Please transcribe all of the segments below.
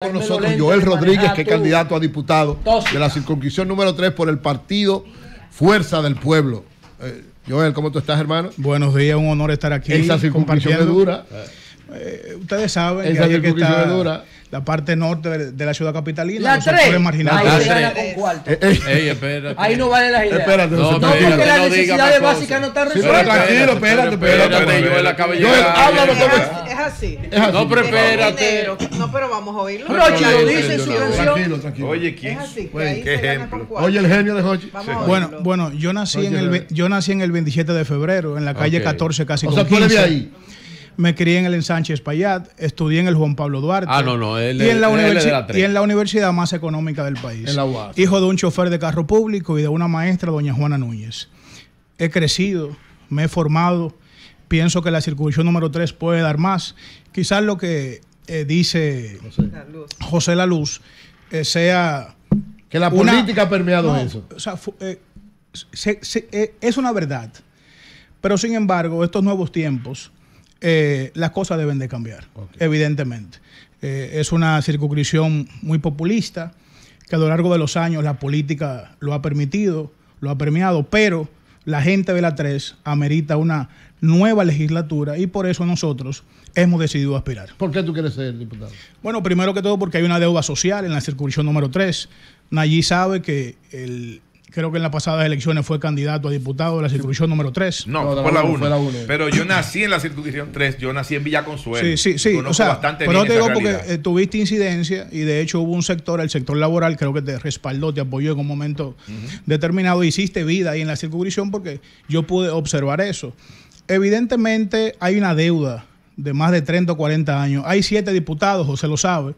con nosotros Joel Rodríguez, que es candidato a diputado de la circunscripción número 3 por el partido Fuerza del Pueblo. Eh, Joel, ¿cómo tú estás, hermano? Buenos días, un honor estar aquí. Esa circunscripción eh, es dura. ustedes saben que, que la parte norte de la ciudad capitalina, la los Ahí, la eh, eh. Ahí no vale la idea. Espérate, no, porque las necesidades básicas no están tranquilo, espérate, espérate. la Es así. No, pero espérate. No, pero vamos a oírlo. Rochi lo dice su Oye, ¿quién? Oye, el genio de Rochi. Bueno, bueno, yo nací en el yo nací en el 27 de febrero, en la calle 14, casi con 15. O sea, ahí me crié en el ensanche Payat, estudié en el Juan Pablo Duarte. Ah, no, no, él, y en la, y en la universidad más económica del país. En la UAS. Hijo de un chofer de carro público y de una maestra, doña Juana Núñez. He crecido, me he formado, pienso que la circunstancia número 3 puede dar más. Quizás lo que eh, dice José La Luz, eh, sea... Que la política ha permeado eso. O sea, eh, es una verdad. Pero sin embargo, estos nuevos tiempos eh, las cosas deben de cambiar, evidentemente. Eh, es una circunscripción muy populista, que a lo largo de los años la política lo ha permitido, lo ha premiado, pero la gente de la 3 amerita una nueva legislatura y por eso nosotros hemos decidido aspirar. ¿Por qué tú quieres ser diputado? Bueno, primero que todo porque hay una deuda social en la circunscripción número 3. Nayí sabe que el, creo que en las pasadas elecciones fue candidato a diputado de la circunscripción número 3. No, fue, la 1, Pero yo nací en la circunscripción 3, yo nací en Villa Consuelo. Sí, sí, sí. Conozco o sea, pero te digo porque eh, tuviste incidencia y de hecho hubo un sector, el sector laboral, creo que te respaldó, te apoyó en un momento determinado. Hiciste vida ahí en la circunscripción porque yo pude observar eso. Evidentemente hay una deuda de más de 30 o 40 años. Hay siete diputados, José lo sabe,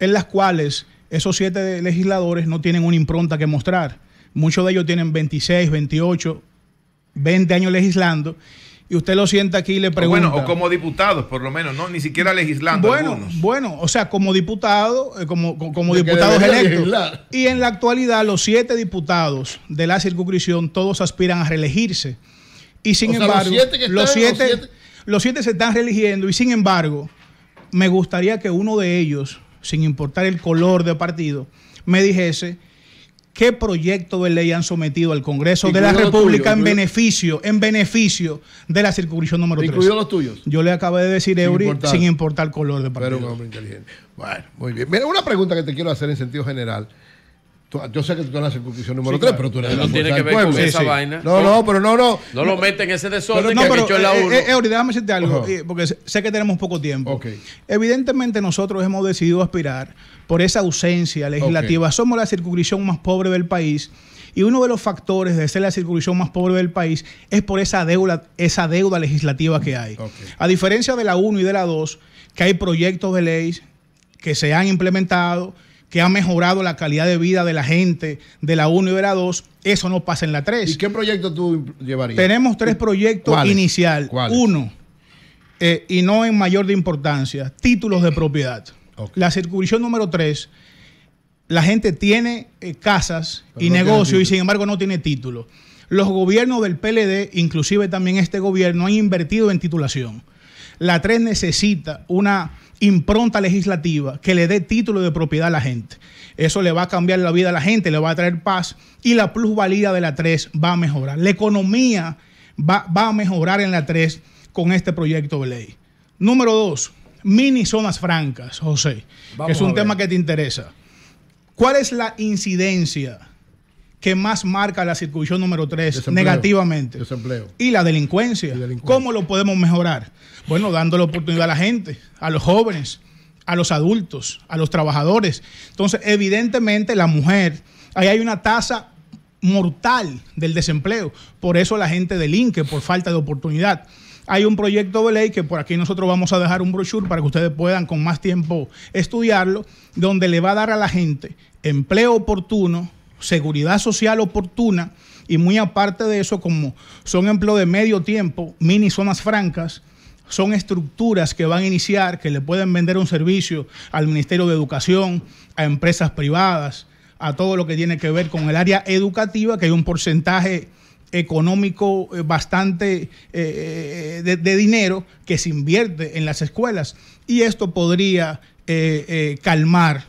en las cuales esos siete legisladores no tienen una impronta que mostrar Muchos de ellos tienen 26, 28, 20 años legislando y usted lo sienta aquí y le pregunta. bueno, o como diputados, por lo menos, ¿no? Ni siquiera legislando. Bueno, bueno, o sea, como diputado, eh, como, diputados electos. Y en la actualidad, los siete diputados de la circunscripción, todos aspiran a reelegirse. Y sin embargo, los siete, los, siete, los siete se están reeligiendo. Y sin embargo, me gustaría que uno de ellos, sin importar el color de partido, me dijese qué proyecto de ley han sometido al Congreso de la República en beneficio, en beneficio de la circunscripción número 3. Incluido los tuyos. Yo le acabé de decir, sin Eury, sin importar color de partido. Pero hombre inteligente. Bueno, muy bien. Mira, una pregunta que te quiero hacer en sentido general yo sé que tú eres la circuncisión número 3, pero tú eres no la tiene que ver con esa vaina. No, no, pero no, no. No lo meten en ese desorden pero, no, que la 1. Eh, eh déjame decirte algo, eh, porque sé que tenemos poco tiempo. Evidentemente nosotros hemos decidido aspirar por esa ausencia legislativa. Somos la circunscripción más pobre del país. Y uno de los factores de ser la circunscripción más pobre del país es por esa deuda, esa deuda legislativa que hay. A diferencia de la 1 y de la 2, que hay proyectos de ley que se han implementado, que ha mejorado la calidad de vida de la gente de la 1 y de la 2, eso no pasa en la 3. ¿Y qué proyecto tú llevarías? Tenemos tres proyectos iniciales. inicial. Uno, eh, y no en mayor de importancia, títulos de propiedad. La circunscripción número 3, la gente tiene eh, casas y negocios y sin embargo no tiene título. Los gobiernos del PLD, inclusive también este gobierno, han invertido en titulación la 3 necesita una impronta legislativa que le dé título de propiedad a la gente. Eso le va a cambiar la vida a la gente, le va a traer paz y la plusvalía de la 3 va a mejorar. La economía va, a mejorar en la 3 con este proyecto de ley. Número 2, mini zonas francas, José, que es un tema que te interesa. ¿Cuál es la incidencia que más marca la circulación número 3 negativamente. Desempleo. Y la delincuencia. ¿Cómo lo podemos mejorar? Bueno, dando la oportunidad a la gente, a los jóvenes, a los adultos, a los trabajadores. Entonces, evidentemente, la mujer, ahí hay una tasa mortal del desempleo. Por eso la gente delinque, por falta de oportunidad. Hay un proyecto de ley que por aquí nosotros vamos a dejar un brochure para que ustedes puedan con más tiempo estudiarlo, donde le va a dar a la gente empleo oportuno, seguridad social oportuna y muy aparte de eso, como son empleo de medio tiempo, mini zonas francas, son estructuras que van a iniciar, que le pueden vender un servicio al Ministerio de Educación, a empresas privadas, a todo lo que tiene que ver con el área educativa, que hay un porcentaje económico eh, bastante eh, eh, de, dinero que se invierte en las escuelas. Y esto podría calmar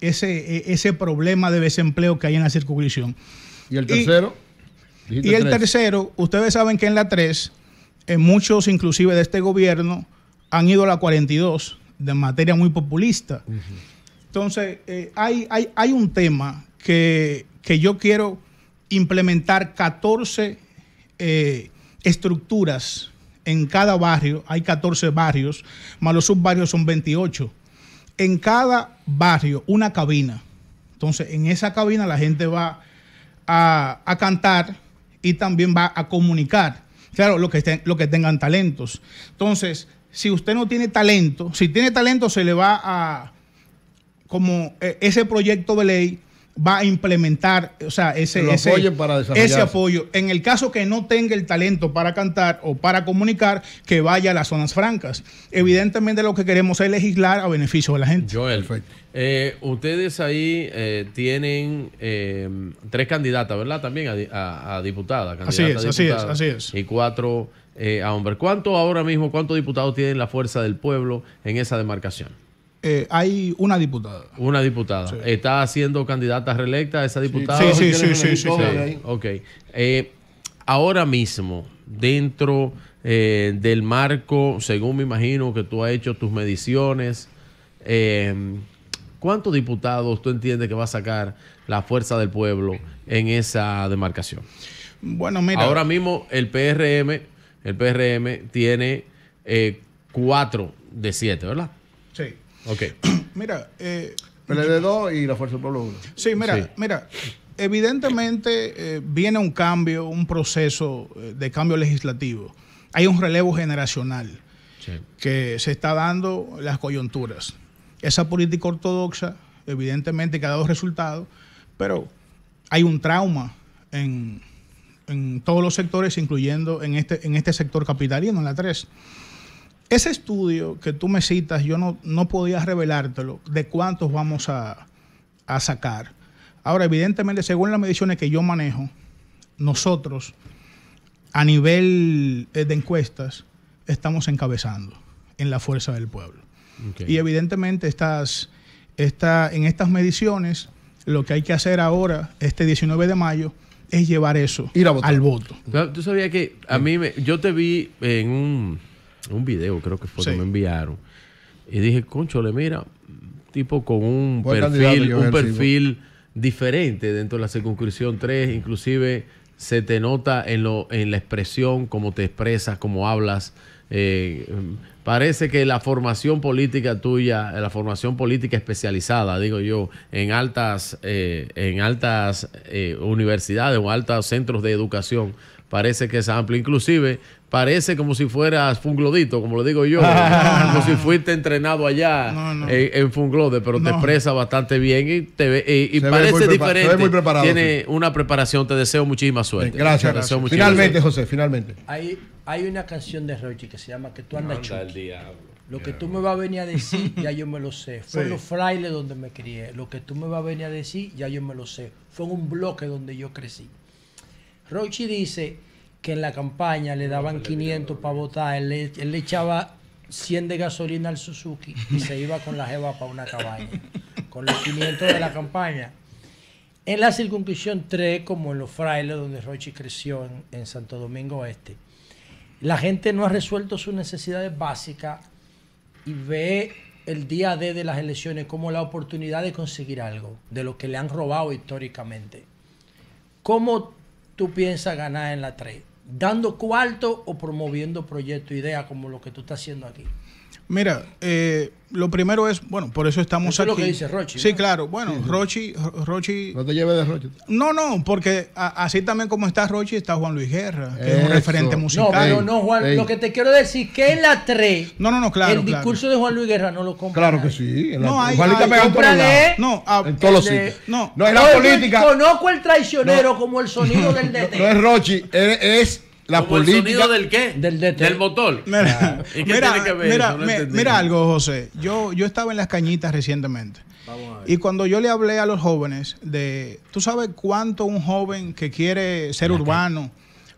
ese, e, ese problema de desempleo que hay en la circunscripción. ¿Y el tercero? Y, el tercero, ustedes saben que en la 3, en eh, muchos inclusive de este gobierno, han ido a la 42 de materia muy populista. Entonces, eh, hay, hay, un tema que, que, yo quiero implementar 14 eh, estructuras en cada barrio, hay 14 barrios, más los subbarrios son 28 en cada barrio una cabina. Entonces, en esa cabina la gente va a, cantar y también va a comunicar. Claro, lo que, lo que tengan talentos. Entonces, si usted no tiene talento, si tiene talento se le va a, como eh, ese proyecto de ley va a implementar, o sea, ese, ese, apoyo. En el caso que no tenga el talento para cantar o para comunicar, que vaya a las zonas francas. Evidentemente lo que queremos es legislar a beneficio de la gente. Joel, eh, ustedes ahí eh, tienen eh, tres candidatas, ¿verdad? También a, diputada. así es, así es, así es. Y cuatro a hombre. ¿Cuánto ahora mismo, cuántos diputados tienen la fuerza del pueblo en esa demarcación? Eh, hay una diputada. Una diputada. Está siendo candidata reelecta esa diputada. Sí, sí, sí, sí. sí ok. Eh, ahora mismo, dentro eh, del marco, según me imagino que tú has hecho tus mediciones, ¿cuántos diputados tú entiendes que va a sacar la fuerza del pueblo en esa demarcación? Bueno, mira. Ahora mismo el PRM, el PRM tiene cuatro de siete, ¿verdad? Sí. Ok. mira. Eh, y la Fuerza del Sí, mira, mira. Evidentemente eh, viene un cambio, un proceso eh, de cambio legislativo. Hay un relevo generacional que se está dando las coyunturas. Esa política ortodoxa, evidentemente, que ha dado resultados, pero hay un trauma en, todos los sectores, incluyendo en este, en este sector capitalino, en la 3. Ese estudio que tú me citas, yo no, no podía revelártelo de cuántos vamos a, sacar. Ahora, evidentemente, según las mediciones que yo manejo, nosotros, a nivel eh, de encuestas, estamos encabezando en la fuerza del pueblo. Y evidentemente, estas, en estas mediciones, lo que hay que hacer ahora, este 19 de mayo, es llevar eso al voto. Tú sabías que a mí, yo te vi en un un video, creo que fue que me enviaron. Y dije, le mira, tipo con un perfil, un perfil diferente dentro de la circunscripción 3, inclusive se te nota en, lo, en la expresión, cómo te expresas, cómo hablas. Eh, parece que la formación política tuya, la formación política especializada, digo yo, en altas, eh, en altas eh, universidades o altos centros de educación, parece que es amplio. Inclusive parece como si fueras funglodito, como lo digo yo, como si fuiste entrenado allá En, funglode, pero te expresa bastante bien y, te y, parece diferente. Tiene una preparación, te deseo muchísima suerte. Gracias. Finalmente, José, finalmente. Hay, una canción de Rochi que se llama Que tú andas chulo. Lo que tú me vas a venir a decir, ya yo me lo sé. Fue en los frailes donde me crié. Lo que tú me vas a venir a decir, ya yo me lo sé. Fue en un bloque donde yo crecí. Rochi dice que en la campaña le daban 500 para votar, él, le echaba 100 de gasolina al Suzuki y se iba con la jeva para una cabaña, con los 500 de la campaña. En la circunscripción 3, como en los frailes donde Rochi creció en, Santo Domingo Oeste, la gente no ha resuelto sus necesidades básicas y ve el día D de las elecciones como la oportunidad de conseguir algo, de lo que le han robado históricamente. ¿Cómo tú piensas ganar en la 3? ¿Dando cuarto o promoviendo proyectos, ideas como lo que tú estás haciendo aquí? Mira, eh, lo primero es, bueno, por eso estamos aquí. Es lo que dice Rochi. Sí, claro. Bueno, Rochi, Rochi. No te lleves de Rochi. No, no, porque así también como está Rochi, está Juan Luis Guerra, que es un referente musical. No, no, no, Juan, lo que te quiero decir que en la 3. No, no, no, claro. El discurso de Juan Luis Guerra no lo compra. Claro que sí. En la, no, hay, que hay, en No, en todos los sitios. No, no es la política. Conozco el traicionero no, como el sonido del DT. No es Rochi, es la ¿El sonido del qué? Del, motor. Mira, algo, José. Yo, yo estaba en las cañitas recientemente. Y cuando yo le hablé a los jóvenes de, ¿tú sabes cuánto un joven que quiere ser urbano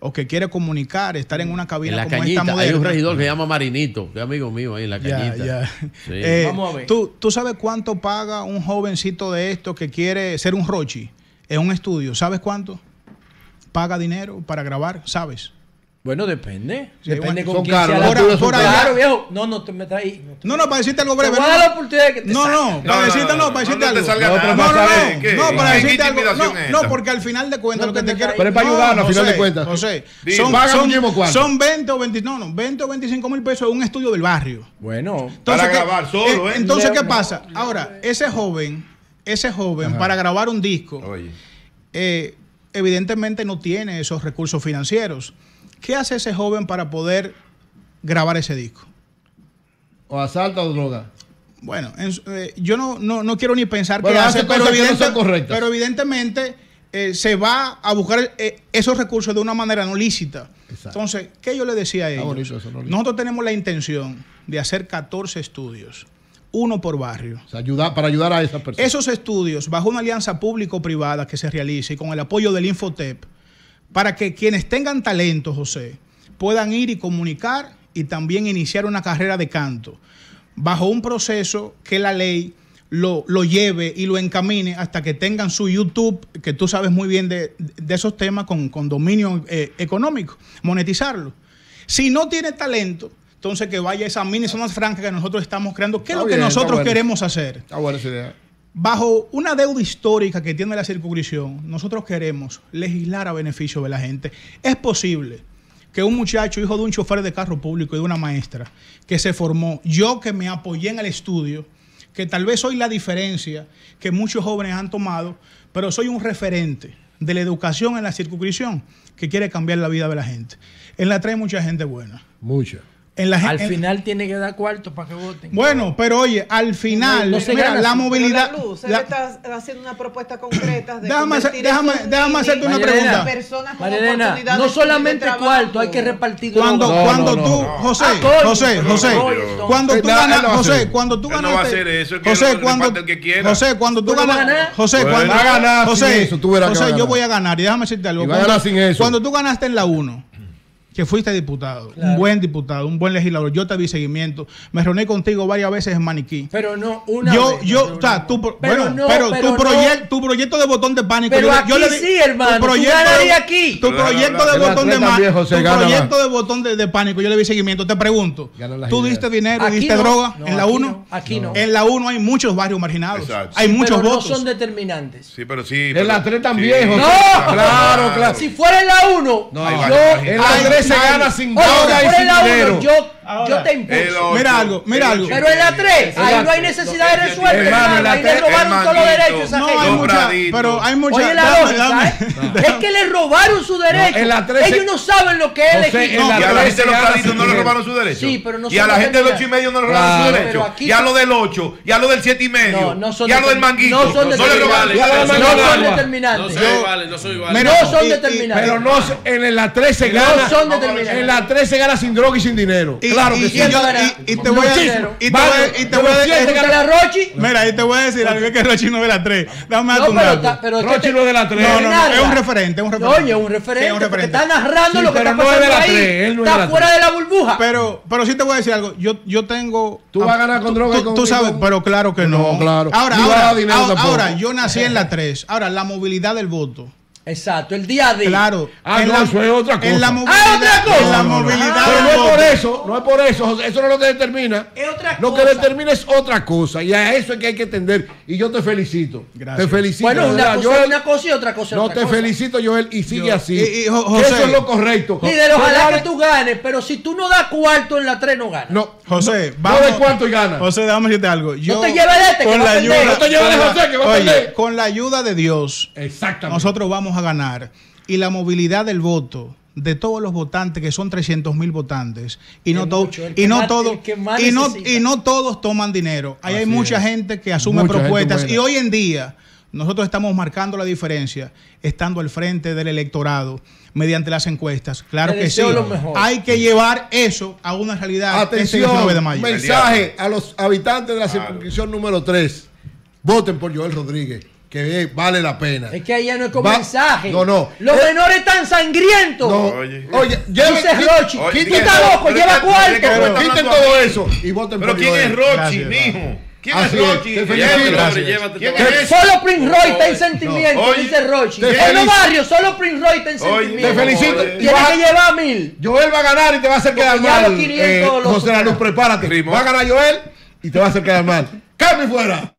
o que quiere comunicar, estar en una cabina en esta Hay un regidor que se llama Marinito, que amigo mío ahí en la cañita. Eh, Vamos a ver. ¿tú, ¿tú, sabes cuánto paga un jovencito de esto que quiere ser un Rochi en un estudio? ¿Sabes cuánto? Paga dinero para grabar, ¿sabes? Bueno, depende. depende con quién caros, viejo. No, no, te me traes. No, no, para decirte algo breve. No, no, para decirte no, para decirte algo. No, no, no, para decirte algo. No, porque al final de cuentas lo que te, quiero. Pero es para ayudarnos al final de cuentas. José, son, son, son 20 o 20, no, no, o 25 mil pesos es un estudio del barrio. Bueno, para grabar solo, ¿eh? ¿eh? Entonces, ¿qué pasa? Ahora, ese joven, ese joven, para grabar un disco, eh, evidentemente no tiene esos recursos financieros. ¿Qué hace ese joven para poder grabar ese disco? ¿O asalta o droga? Bueno, eh, yo no, quiero ni pensar que hace, pero, pero, evidentemente eh, se va a buscar eh, esos recursos de una manera no lícita. Entonces, ¿qué yo le decía a ellos? Nosotros tenemos la intención de hacer 14 estudios, uno por barrio. para ayudar a esas personas. Esos estudios, bajo una alianza público-privada que se realice y con el apoyo del Infotep, para que quienes tengan talento, José, puedan ir y comunicar y también iniciar una carrera de canto bajo un proceso que la ley lo, lo, lleve y lo encamine hasta que tengan su YouTube, que tú sabes muy bien de, esos temas con, dominio eh, económico, monetizarlo. Si no tiene talento, entonces que vaya esa mini zona franca que nosotros estamos creando. ¿Qué es lo que nosotros queremos hacer? Está buena esa idea. Bajo una deuda histórica que tiene la circunscripción, nosotros queremos legislar a beneficio de la gente. Es posible que un muchacho, hijo de un chofer de carro público y de una maestra, que se formó, yo que me apoyé en el estudio, que tal vez soy la diferencia que muchos jóvenes han tomado, pero soy un referente de la educación en la circunscripción que quiere cambiar la vida de la gente. En la trae mucha gente buena. Mucha al final tiene que dar cuarto para que voten. Bueno, pero oye, al final, mira, la movilidad. La la, está haciendo una propuesta concreta. déjame, déjame, hacerte una pregunta. Marilena, no solamente cuarto, hay que repartir Cuando, cuando tú, José, José, José, cuando tú ganas, José, cuando tú ganas. José, cuando, José, tú ganas, José, cuando ganas. José, yo voy a ganar. Y déjame decirte algo. Cuando tú ganaste en la 1 que fuiste diputado, un buen diputado, un buen legislador. Yo te vi seguimiento. Me reuní contigo varias veces en Maniquí. Pero no, una yo, vez. Yo, o sea, tú, bueno, pero, tu, proyecto, tu proyecto de botón de pánico. yo, le di, sí, hermano. Tu proyecto, tú aquí. Tu proyecto de botón de pánico. Tu proyecto de botón de pánico. Yo le vi seguimiento. Te pregunto, ¿tú diste dinero, diste droga en la 1? Aquí no. En la 1 hay muchos barrios marginados. Hay muchos pero votos. no son determinantes. Sí, pero sí. En la 3 también, No, claro, claro. Si fuera en la 1, yo en la se gana sin duda y sin dinero yo te impulso. Mira algo, Pero en la 3, ahí no hay necesidad de resuelto. Hermano, ahí le robaron todos los derechos a no, gente. Hay mucha, pero hay mucha. Oye, la lógica, ¿eh? Es que le robaron su derecho. Ellos no saben lo que es elegir. y a la gente de los caditos no le robaron su derecho. Sí, pero no Y a la gente del 8 y medio no le robaron su derecho. Y a lo del 8, y a lo del 7 y medio. Y a lo del manguito. No son determinantes. No son determinantes. No son determinantes. Pero no, en la 13 gana. En la 13 gana sin droga y sin dinero. Claro que sí. Y te voy a decir. Y te voy a decir. Mira, y te voy a decir algo que Rochi no ve la 3. Dame a tu dato. Rochi no de la 3. No, no, es un referente. Es un referente. Coño, un referente. Porque está narrando lo que está pasando ahí. Está fuera de la burbuja. Pero pero sí te voy a decir algo. Yo tengo. Tú vas a ganar con droga Tú sabes, pero claro que no. Ahora, ahora, yo nací en la 3. Ahora, la movilidad del voto. Exacto, el día a día. Claro. Ah, eso es otra cosa. En la ah, movilidad. la no, movilidad. Pero no es por eso, no es por eso, eso no es lo que determina. Es otra cosa. Lo que determina es otra cosa. Y a eso es que hay que entender. Y yo te felicito. Gracias. Te felicito. Bueno, una, cosa, cosa y otra cosa. No, te felicito, Joel, y sigue así. eso es lo correcto. de ojalá que tú ganes, pero si tú no das cuarto en la tres, no ganas. No, José, vamos. No de cuarto y ganas. José, déjame decirte algo. Yo, este, no te lleves este, que ayuda, No te de José, que va a Con la ayuda de Dios, Exactamente. nosotros vamos a ganar y la movilidad del voto de todos los votantes, que son 300 mil votantes, y no, y, no todos y, no, y no todos toman dinero. Ahí hay mucha gente que asume propuestas y hoy en día nosotros estamos marcando la diferencia estando al frente del electorado mediante las encuestas. Claro que sí. Hay que llevar eso a una realidad. Atención, mensaje a los habitantes de la circunscripción número 3. Voten por Joel Rodríguez que vale la pena. Es que ahí ya no es con mensaje. No, no. Los eh, menores están sangrientos. Oye, Oye. lleven- Dice Rochi. loco, lleva cuarto. Quiten todo eso Pero ¿quién es Rochi, mijo? ¿Quién es Rochi? Solo Prince Roy está en sentimiento, dice Rochi. En los barrios, solo Prince Roy está en sentimiento. te felicito. Tiene que llevar mil. Joel va a ganar y te va a hacer quedar mal. Eh, no la José prepárate. Va a ganar Joel y te va a hacer quedar mal. ¡Cambio fuera!